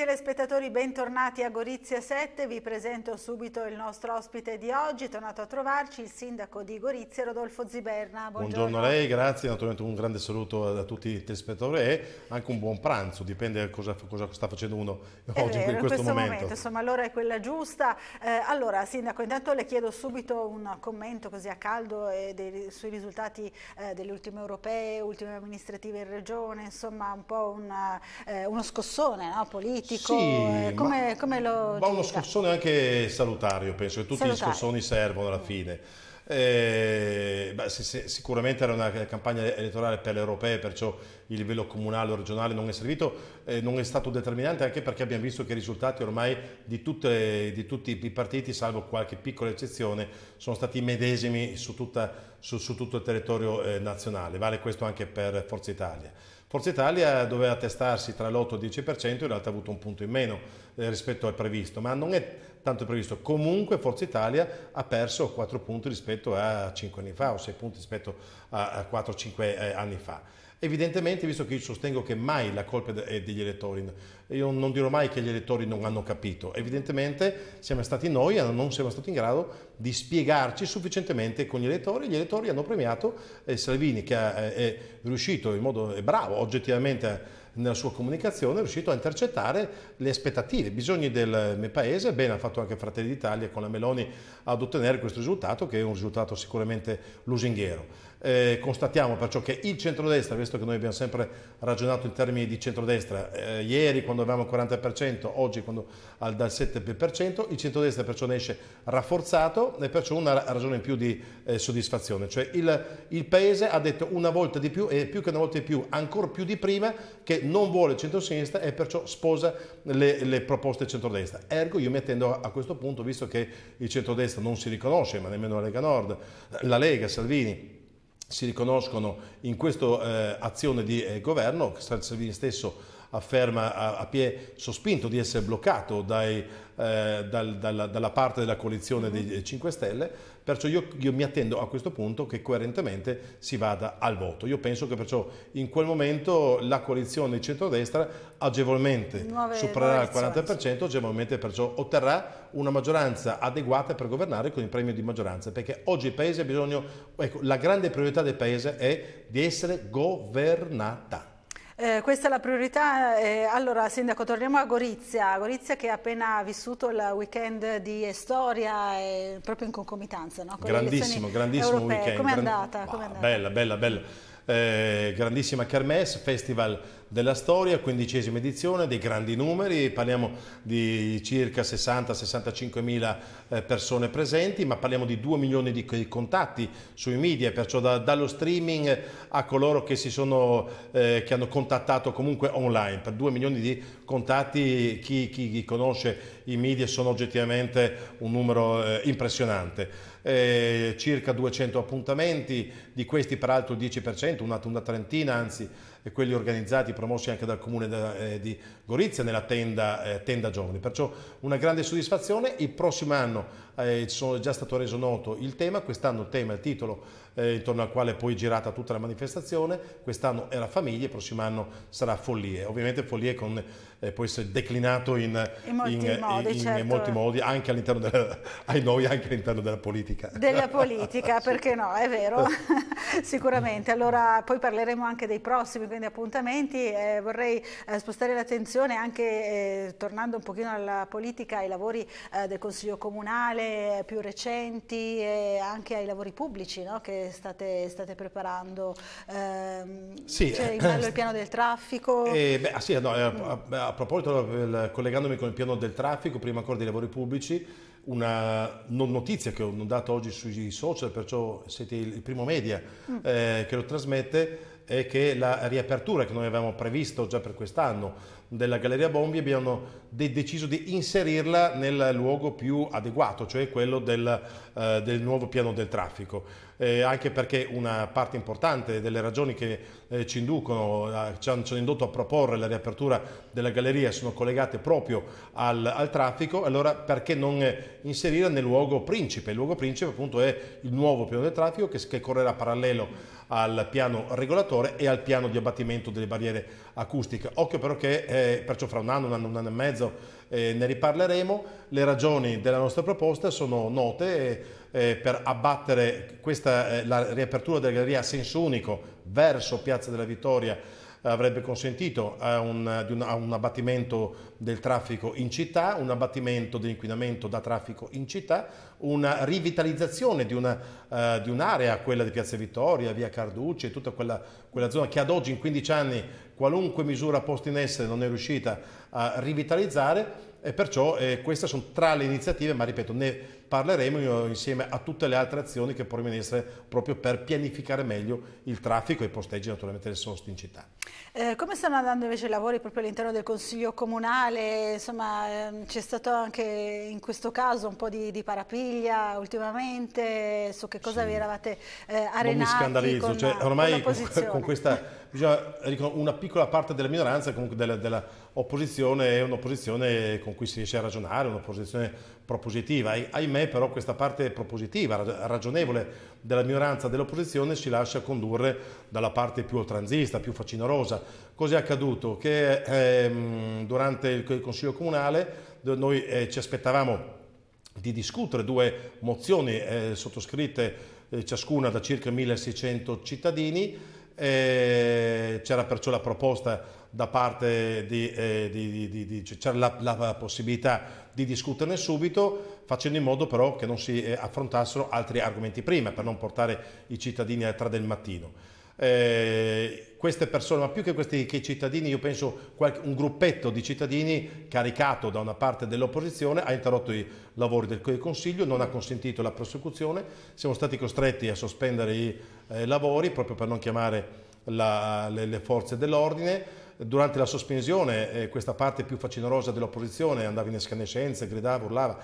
telespettatori, bentornati a Gorizia 7. Vi presento subito il nostro ospite di oggi, tornato a trovarci il sindaco di Gorizia, Rodolfo Ziberna. Buongiorno, Buongiorno a lei, grazie, naturalmente un grande saluto a tutti i telespettatori e anche un buon pranzo, dipende da cosa, cosa sta facendo uno oggi vero, in questo, in questo momento. momento. Insomma, l'ora è quella giusta. Eh, allora, sindaco, intanto le chiedo subito un commento così a caldo eh, dei, sui risultati eh, delle ultime europee, ultime amministrative in regione, insomma un po' una, eh, uno scossone no, politico criptico, sì, eh, come, come, lo Ma uno scorsone anche salutario, penso che tutti salutario. gli scorsoni servono alla fine. Eh, beh, sì, sì, sicuramente era una campagna elettorale per le europee, perciò il livello comunale o regionale non è servito, eh, non è stato determinante anche perché abbiamo visto che i risultati ormai di, tutte, di tutti i partiti, salvo qualche piccola eccezione, sono stati i medesimi su, tutta, su, su tutto il territorio eh, nazionale. Vale questo anche per Forza Italia. Forza Italia doveva attestarsi tra l'8 e il 10%, in realtà ha avuto un punto in meno eh, rispetto al previsto, ma non è tanto previsto. Comunque Forza Italia ha perso 4 punti rispetto a 5 anni fa o 6 punti rispetto a 4-5 eh, anni fa. Evidentemente, visto che io sostengo che mai la colpa è degli elettori, io non dirò mai che gli elettori non hanno capito, evidentemente siamo stati noi, e non siamo stati in grado di spiegarci sufficientemente con gli elettori, gli elettori hanno premiato eh, Salvini che ha, eh, è riuscito in modo è bravo oggettivamente eh, nella sua comunicazione è riuscito a intercettare le aspettative, i bisogni del eh, mio paese, bene ha fatto anche Fratelli d'Italia con la Meloni ad ottenere questo risultato che è un risultato sicuramente lusinghiero. Eh, constatiamo perciò che il centrodestra, visto che noi abbiamo sempre ragionato in termini di centrodestra, eh, ieri quando avevamo il 40%, oggi quando al dal 7%, il centrodestra perciò ne esce rafforzato e perciò una ragione in più di eh, soddisfazione, cioè il, il, Paese ha detto una volta di più e più che una volta di più, ancora più di prima, che non vuole il centrosinistra e perciò sposa le, le proposte centrodestra. Ergo io mi attendo a, a questo punto, visto che il centrodestra non si riconosce, ma nemmeno la Lega Nord, la Lega, Salvini, si riconoscono in questa eh, azione di eh, governo, che Salvini stesso afferma a, a pie sospinto di essere bloccato dai eh, dal, dalla, dalla, parte della coalizione dei 5 eh, Stelle, perciò io, io, mi attendo a questo punto che coerentemente si vada al voto. Io penso che perciò in quel momento la coalizione di centrodestra agevolmente nuove, supererà nuove il 40%, agevolmente perciò otterrà una maggioranza adeguata per governare con il premio di maggioranza, perché oggi il Paese ha bisogno, ecco, la grande priorità del Paese è di essere governata. Eh, questa è la priorità. Eh, allora, Sindaco, torniamo a Gorizia. Gorizia che ha appena vissuto il weekend di Estoria, eh, proprio in concomitanza. No? Con grandissimo, grandissimo europee. weekend. Com'è Grand... andata? Ah, Com andata? Bella, bella, bella eh, grandissima Kermesse, Festival della Storia, quindicesima edizione, dei grandi numeri, parliamo di circa 60-65 mila eh, persone presenti, ma parliamo di 2 milioni di contatti sui media, perciò da, dallo streaming a coloro che, sono, eh, che, hanno contattato comunque online, per 2 milioni di contatti chi, chi conosce i media sono oggettivamente un numero eh, impressionante. Eh, circa 200 appuntamenti, di questi peraltro il 10%, una, una trentina anzi, quelli organizzati, promossi anche dal comune da, eh, di Gorizia nella tenda, eh, tenda, giovani. Perciò una grande soddisfazione, il prossimo anno eh, sono già stato reso noto il tema, quest'anno il tema, il titolo eh, intorno al quale è poi girata tutta la manifestazione, quest'anno era famiglia, il prossimo anno sarà follie, ovviamente follie con, eh, può essere declinato in, in, molti, in, modi, in certo. molti, modi, anche all'interno della, ai noi, anche all'interno della politica. Della politica, perché no, è vero. Sicuramente, allora poi parleremo anche dei prossimi quindi, appuntamenti, eh, vorrei eh, spostare l'attenzione anche eh, tornando un pochino alla politica, ai lavori eh, del Consiglio Comunale eh, più recenti e anche ai lavori pubblici no, che state, state preparando. Ehm, sì, cioè, il piano del traffico. Beh, ah, sì, no, a, a, a, proposito, collegandomi con il piano del traffico, prima ancora dei lavori pubblici, una non notizia che ho dato oggi sui social, perciò siete il primo media mm. eh, che lo trasmette, è che la riapertura che noi avevamo previsto già per quest'anno della Galleria Bombi abbiamo de deciso di inserirla nel luogo più adeguato, cioè quello del, eh, del nuovo piano del traffico eh, anche perché una parte importante delle ragioni che eh, ci inducono, a, ci, hanno, ci, hanno, indotto a proporre la riapertura della galleria sono collegate proprio al, al traffico, allora perché non eh, inserirla nel luogo principe? Il luogo principe appunto è il nuovo piano del traffico che, che correrà parallelo al piano regolatore e al piano di abbattimento delle barriere acustiche. Occhio però che eh, perciò fra un anno, un anno, un anno e mezzo eh, ne riparleremo. Le ragioni della nostra proposta sono note. Eh, eh, per abbattere questa, eh, la riapertura della galleria a senso unico verso Piazza della Vittoria eh, avrebbe consentito a eh, un, a un, abbattimento del traffico in città, un abbattimento dell'inquinamento da traffico in città, una rivitalizzazione di, eh, un'area, uh, un quella di Piazza Vittoria, via Carducci e tutta quella, quella, zona che ad oggi in 15 anni qualunque misura posta in essere non è riuscita a rivitalizzare e perciò eh, queste sono tra le iniziative, ma ripeto, ne parleremo insieme a tutte le altre azioni che porremo in essere proprio per pianificare meglio il traffico e i posteggi naturalmente del sost in città. Eh, come stanno andando invece i lavori proprio all'interno del Consiglio Comunale? Insomma, ehm, c'è stato anche in questo caso un po' di, di parapiglia ultimamente, su che cosa sì. vi eravate eh, arenati? Non mi scandalizzo, con, cioè, ormai con, con questa una piccola parte della minoranza, comunque dell'opposizione, della è un'opposizione con cui si riesce a ragionare, un'opposizione propositiva. ahimè però questa parte propositiva, ragionevole della minoranza dell'opposizione si lascia condurre dalla parte più oltranzista, più facinorosa. Cos'è accaduto? Che ehm, durante il Consiglio Comunale noi eh, ci aspettavamo di discutere due mozioni eh, sottoscritte eh, ciascuna da circa 1600 cittadini, eh, c'era perciò la proposta da parte di, eh, di, di, di cioè, c'era la, la, possibilità di discuterne subito, facendo in modo però che non si eh, affrontassero altri argomenti prima, per non portare i cittadini alle tra del mattino. Eh, queste persone, ma più che questi che cittadini, io penso qualche, un gruppetto di cittadini caricato da una parte dell'opposizione ha interrotto i lavori del Consiglio, non ha consentito la prosecuzione, siamo stati costretti a sospendere i eh, lavori proprio per non chiamare la, le, le forze dell'ordine durante la sospensione eh, questa parte più facinorosa dell'opposizione andava in escanescenza, gridava, urlava,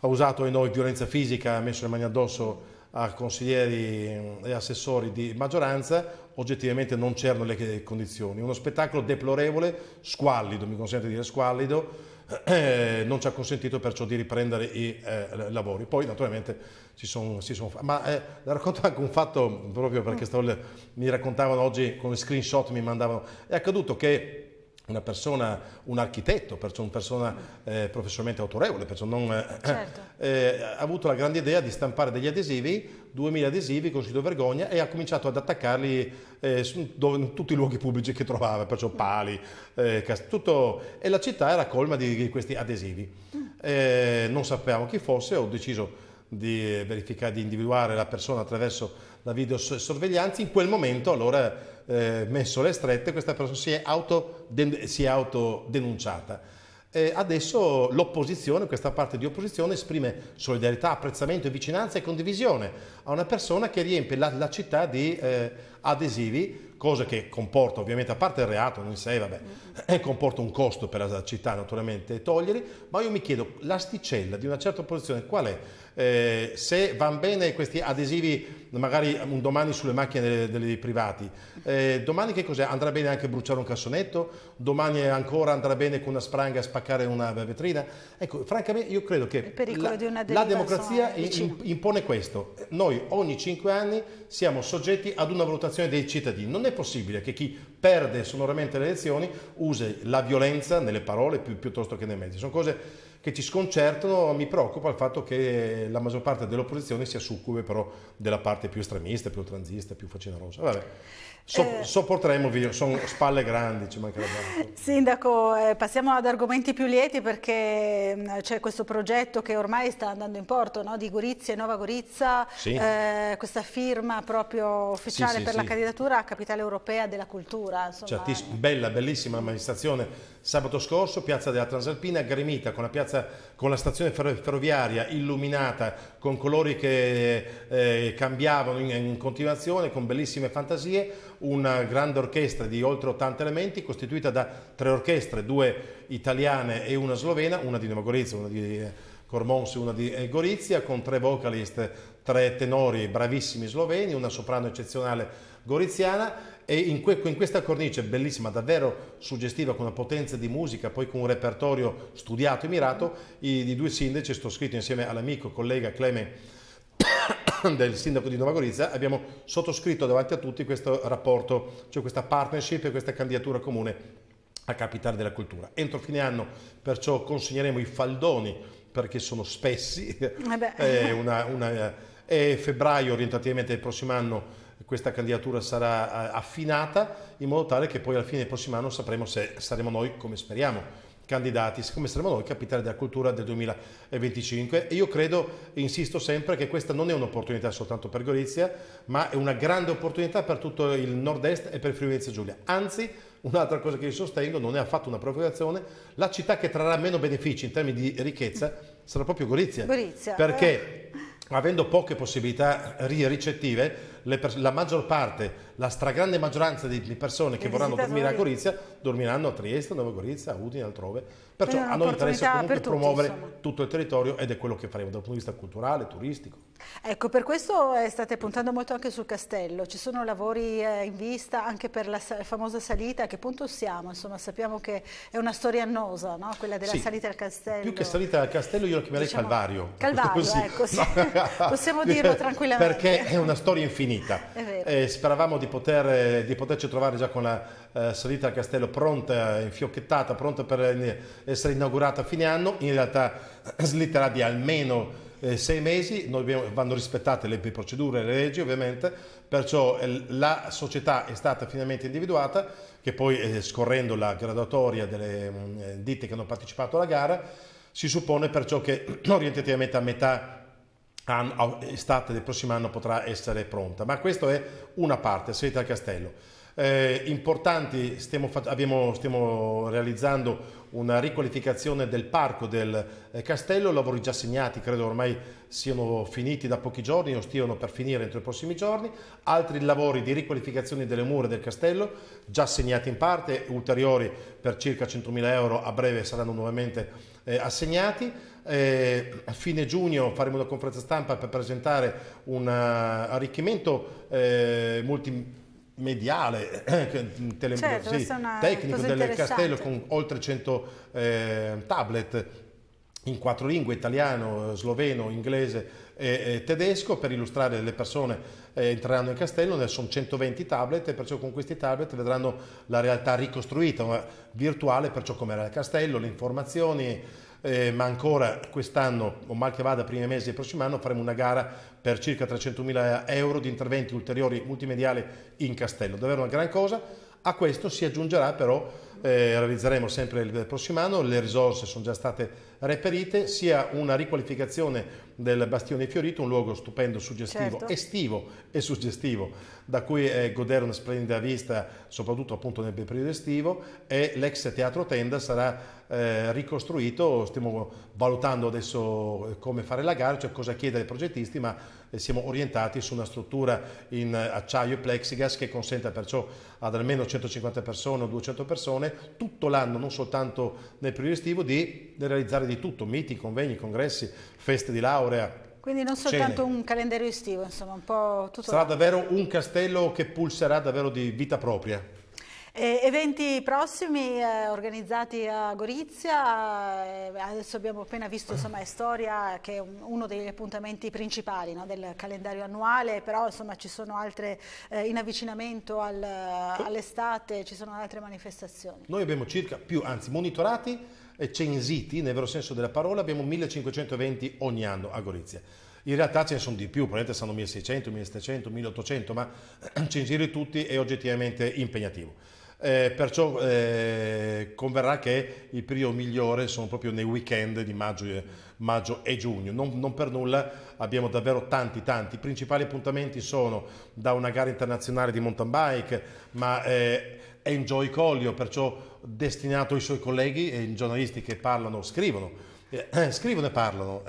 ha usato e noi violenza fisica, ha messo le mani addosso a consiglieri e assessori di maggioranza, oggettivamente non c'erano le condizioni. Uno spettacolo deplorevole, squallido, mi consente di dire squallido, eh, non ci ha consentito perciò di riprendere i eh, lavori. Poi naturalmente si sono son fatti. Ma eh, racconto anche un fatto, proprio perché stavo, mi raccontavano oggi con screenshot, mi mandavano, è accaduto che una persona, un architetto, una persona eh, professionalmente autorevole, non, eh, eh, certo. eh, ha avuto la grande idea di stampare degli adesivi, 2000 adesivi con sito vergogna e ha cominciato ad attaccarli eh, su, dove, in tutti i luoghi pubblici che trovava, perciò pali, eh, tutto, e la città era colma di, di questi adesivi. Mm. non sapevamo chi fosse, ho deciso di verificare, di individuare la persona attraverso la videosorveglianza, in quel momento allora eh, messo le strette questa persona si è, auto, si è autodenunciata. Eh, adesso l'opposizione, questa parte di opposizione, esprime solidarietà, apprezzamento, vicinanza e condivisione a una persona che riempie la, la città di eh, adesivi cosa che comporta ovviamente, a parte il reato non in sé, vabbè, mm-hmm. comporta un costo per la città naturalmente toglierli, ma io mi chiedo l'asticella di una certa posizione qual è? Eh, se vanno bene questi adesivi magari un domani sulle macchine dei, privati, eh, domani che cos'è? Andrà bene anche bruciare un cassonetto? Domani ancora andrà bene con una spranga spaccare una vetrina? Ecco, francamente io credo che la, la, democrazia impone questo. Noi ogni cinque anni siamo soggetti ad una valutazione dei cittadini. Non è possibile che chi perde sonoramente le elezioni use la violenza nelle parole pi piuttosto che nei mezzi. Sono cose che ci sconcertano, mi preoccupa il fatto che la maggior parte dell'opposizione sia succube però della parte più estremista, più transista, più facinorosa. Vabbè. So, eh. sopporteremo video, sono spalle grandi, ci mancherebbe. Sindaco, eh, passiamo ad argomenti più lieti perché mm, c'è questo progetto che ormai sta andando in porto no? di Gorizia e Nova Gorizia, sì. eh, questa firma proprio ufficiale sì, sì, per la candidatura a Capitale Europea della Cultura. Insomma, Certissimo, bella, bellissima amministrazione Sabato scorso piazza della Transalpina gremita con la, piazza, con la stazione ferroviaria illuminata con colori che eh, cambiavano in, in continuazione con bellissime fantasie, una grande orchestra di oltre 80 elementi costituita da tre orchestre, due italiane e una slovena, una di Nuova Gorizia, una di eh, Cormons e una di eh, Gorizia, con tre vocalist tre tenori bravissimi sloveni, una soprano eccezionale goriziana e in, que in, questa cornice bellissima, davvero suggestiva, con una potenza di musica, poi con un repertorio studiato e mirato, i, i due sindaci, sto scritto insieme all'amico, collega Cleme del sindaco di Nova Gorizia, abbiamo sottoscritto davanti a tutti questo rapporto, cioè questa partnership e questa candidatura comune a capitale della cultura. Entro fine anno perciò consegneremo i faldoni perché sono spessi, eh una, una e febbraio orientativamente del prossimo anno questa candidatura sarà eh, affinata in modo tale che poi alla fine del prossimo anno sapremo se saremo noi, come speriamo, candidati, siccome saremo noi, capitale della cultura del 2025. E io credo, insisto sempre, che questa non è un'opportunità soltanto per Gorizia, ma è una grande opportunità per tutto il nord-est e per Friuli Venezia Giulia. Anzi, un'altra cosa che io sostengo, non è affatto una provocazione, la città che trarrà meno benefici in termini di ricchezza sarà proprio Gorizia. Gorizia perché... Eh avendo poche possibilità ricettive, la maggior parte la stragrande maggioranza delle persone che vorranno dormire a Gorizia dormiranno a Trieste, a Nuova Gorizia, a Udine, altrove. Perciò a noi interessa comunque a promuovere insomma. tutto il territorio ed è quello che faremo dal punto di vista culturale, turistico. Ecco, per questo eh, state puntando molto anche sul castello, ci sono lavori eh, in vista anche per la famosa salita, a che punto siamo? Insomma, sappiamo che è una storia annosa, no? quella della sì, salita al castello. Più che salita al castello io la chiamerei diciamo, Calvario. Calvario, ecco, sì. no. possiamo dirlo tranquillamente. Perché è una storia infinita. Eh, speravamo di di, poter, eh, di, poterci trovare già con la eh, salita al castello pronta, infiocchettata, pronta per eh, essere inaugurata a fine anno, in realtà slitterà di almeno eh, sei mesi, abbiamo, vanno rispettate le procedure le leggi ovviamente, perciò eh, la società è stata finalmente individuata che poi eh, scorrendo la graduatoria delle mh, mm, eh, ditte che hanno partecipato alla gara si suppone perciò che orientativamente a metà estate del prossimo anno potrà essere pronta. Ma questa è una parte, salita al castello. Eh, importanti, stiamo, abbiamo, stiamo, realizzando una riqualificazione del parco del eh, castello, lavori già segnati, credo ormai siano finiti da pochi giorni o stiano per finire entro i prossimi giorni, altri lavori di riqualificazione delle mura del castello già segnati in parte, ulteriori per circa 100.000 euro a breve saranno nuovamente eh, assegnati. Eh, a fine giugno faremo una conferenza stampa per presentare un eh, arricchimento eh, multi mediale, tele- certo, sì, tecnico del castello con oltre 100 eh, tablet in quattro lingue, italiano, sloveno, inglese e, e tedesco, per illustrare le persone eh, entreranno in castello, ne sono 120 tablet e perciò con questi tablet vedranno la realtà ricostruita, virtuale, perciò come era il castello, le informazioni, eh, ma ancora quest'anno, o mal che vada, primi mesi del prossimo anno, faremo una gara per circa 300.000 euro di interventi ulteriori multimediali in Castello. Davvero una gran cosa. A questo si aggiungerà però, eh, realizzeremo sempre il prossimo anno, le risorse sono già state reperite, sia una riqualificazione del Bastione Fiorito, un luogo stupendo, suggestivo, certo. estivo e suggestivo, da cui eh, godere una splendida vista, soprattutto appunto nel periodo estivo, e l'ex teatro tenda sarà eh, ricostruito, stiamo valutando adesso eh, come fare la gara, cioè cosa chiedere ai progettisti, ma siamo orientati su una struttura in acciaio e plexigas che consenta perciò ad almeno 150 persone o 200 persone tutto l'anno, non soltanto nel periodo estivo, di realizzare di tutto, miti, convegni, congressi, feste di laurea, quindi non soltanto Cene. un calendario estivo, insomma, un po' tutto. Sarà davvero un castello che pulserà davvero di vita propria. Eh, eventi prossimi eh, organizzati a Gorizia, eh, adesso abbiamo appena visto insomma, Storia che è un, uno degli appuntamenti principali no, del calendario annuale, però insomma, ci sono altre eh, in avvicinamento al, all'estate, ci sono altre manifestazioni. Noi abbiamo circa più, anzi monitorati e censiti, nel vero senso della parola, abbiamo 1500 eventi ogni anno a Gorizia. In realtà ce ne sono di più, probabilmente sono 1600, 1700, 1800, ma censire tutti è oggettivamente impegnativo. Eh, perciò eh, converrà che il periodo migliore sono proprio nei weekend di maggio, eh, maggio e giugno. Non, non, per nulla abbiamo davvero tanti tanti. I principali appuntamenti sono da una gara internazionale di mountain bike, ma Enjoy eh, Collio, perciò destinato ai suoi colleghi e i giornalisti che parlano, scrivono, eh, scrivono e parlano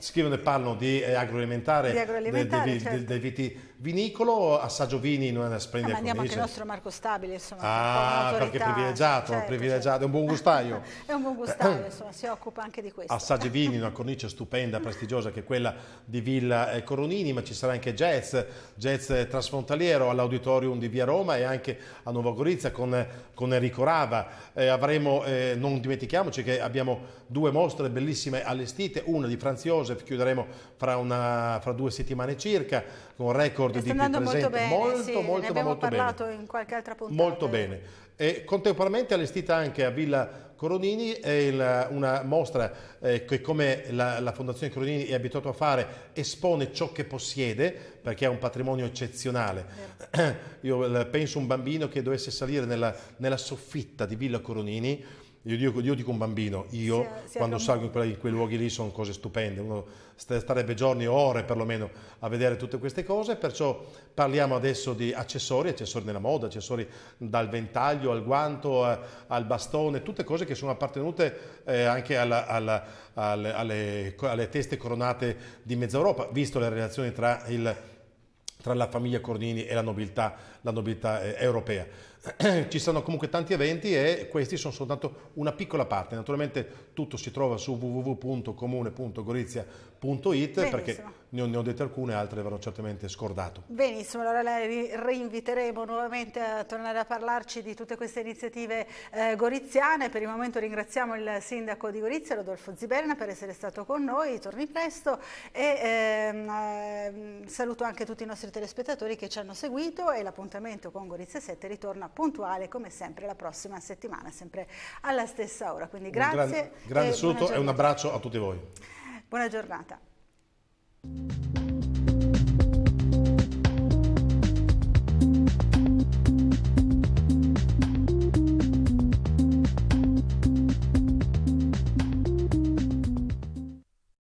scrivono e parlano di agroalimentare, di agroalimentare de, de, de, certo. viti, vinicolo assaggio vini in una splendida ah, ma andiamo anche il nostro Marco Stabile insomma ah perché è privilegiato, certo, privilegiato. Certo. è un certo. buon gustaio è un buon gustaio insomma si occupa anche di questo a Saggiovini una cornice stupenda prestigiosa che è quella di Villa eh, Coronini ma ci sarà anche jazz jazz eh, trasfrontaliero all'auditorium di Via Roma e anche a Nuova Gorizia con, con Enrico Rava eh, avremo eh, non dimentichiamoci che abbiamo due mostre bellissime allestite una di Franz Josef chiuderemo fra, una, fra due settimane circa con record di più presente, molto bene, molto, sì, molto, ne abbiamo molto parlato in qualche altra puntata. Molto bene. E contemporaneamente allestita anche a Villa Coronini è la, una mostra eh, che come la, la Fondazione Coronini è abituata a fare espone ciò che possiede perché ha un patrimonio eccezionale. Eh. Io penso un bambino che dovesse salire nella, nella soffitta di Villa Coronini io, io, io dico un bambino, io si, quando salgo in, quella, in, quei luoghi lì sono cose stupende, uno starebbe giorni o ore perlomeno a vedere tutte queste cose, perciò parliamo adesso di accessori, accessori nella moda, accessori dal ventaglio al guanto, a, al bastone, tutte cose che sono appartenute eh, anche alla, alla, alle, alle, alle teste coronate di mezza Europa, visto le relazioni tra il tra la famiglia Cornini e la nobiltà, la nobiltà eh, europea. ci sono comunque tanti eventi e questi sono soltanto una piccola parte. Naturalmente tutto si trova su www.comune.gorizia.it perché ne ho, ne ho dette alcune, altre verranno certamente scordato. Benissimo, allora la rinviteremo nuovamente a tornare a parlarci di tutte queste iniziative eh, goriziane. Per il momento ringraziamo il sindaco di Gorizia, Rodolfo Ziberna, per essere stato con noi, torni presto e ehm, ehm saluto anche tutti i nostri telespettatori che ci hanno seguito e l'appuntamento con Gorizia 7 ritorna puntuale come sempre la prossima settimana, sempre alla stessa ora. Quindi grazie. Un grande, grande saluto e un abbraccio a tutti voi. Buona giornata.